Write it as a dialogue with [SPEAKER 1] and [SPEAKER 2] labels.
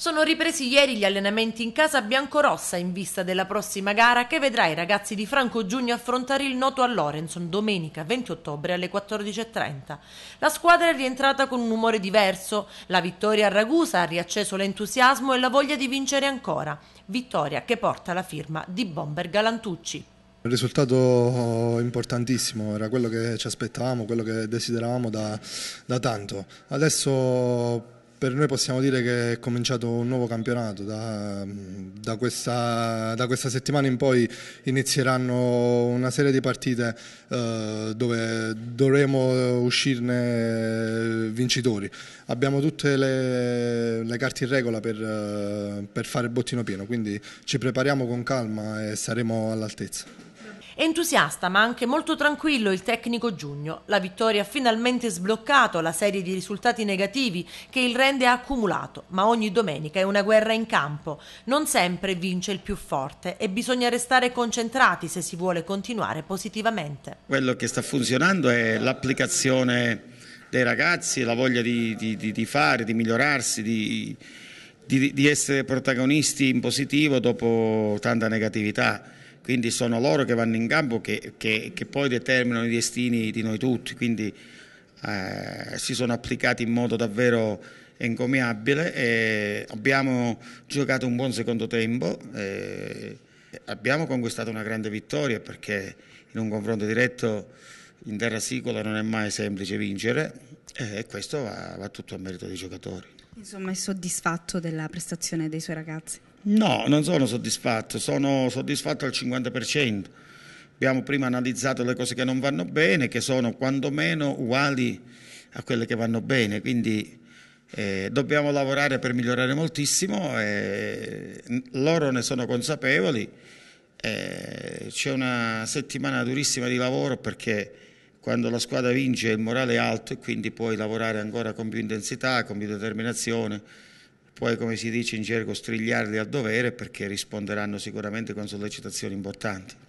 [SPEAKER 1] Sono ripresi ieri gli allenamenti in casa biancorossa in vista della prossima gara che vedrà i ragazzi di Franco Giugno affrontare il noto a Lorenzo domenica 20 ottobre alle 14.30. La squadra è rientrata con un umore diverso, la vittoria a Ragusa ha riacceso l'entusiasmo e la voglia di vincere ancora, vittoria che porta la firma di Bomber Galantucci.
[SPEAKER 2] Un risultato oh, importantissimo, era quello che ci aspettavamo, quello che desideravamo da, da tanto. Adesso per noi possiamo dire che è cominciato un nuovo campionato, da, da, questa, da questa, settimana in poi inizieranno una serie di partite eh, dove dovremo uscirne vincitori. Abbiamo tutte le, le carte in regola per, per fare il bottino pieno, quindi ci prepariamo con calma e saremo all'altezza.
[SPEAKER 1] Entusiasta ma anche molto tranquillo il tecnico Giugno. La vittoria ha finalmente sbloccato la serie di risultati negativi che il Rende ha accumulato, ma ogni domenica è una guerra in campo. Non sempre vince il più forte e bisogna restare concentrati se si vuole continuare positivamente.
[SPEAKER 3] Quello che sta funzionando è l'applicazione dei ragazzi, la voglia di, di, di fare, di migliorarsi, di, di, essere protagonisti in positivo dopo tanta negatività quindi sono loro che vanno in campo che, che, che poi determinano i destini di noi tutti, quindi eh, si sono applicati in modo davvero encomiabile e abbiamo giocato un buon secondo tempo, eh, abbiamo conquistato una grande vittoria perché in un confronto diretto in terra sicola non è mai semplice vincere eh, e questo va, va tutto a merito dei giocatori.
[SPEAKER 2] Insomma, è soddisfatto della prestazione dei suoi ragazzi?
[SPEAKER 3] No, non sono soddisfatto, sono soddisfatto al 50%. Abbiamo prima analizzato le cose che non vanno bene, che sono quantomeno uguali a quelle che vanno bene, quindi eh, dobbiamo lavorare per migliorare moltissimo, eh, loro ne sono consapevoli, eh, c'è una settimana durissima di lavoro perché quando la squadra vince il morale è alto e quindi puoi lavorare ancora con più intensità, con più determinazione, puoi come si dice in gergo strigliarli al dovere perché risponderanno sicuramente con sollecitazioni importanti.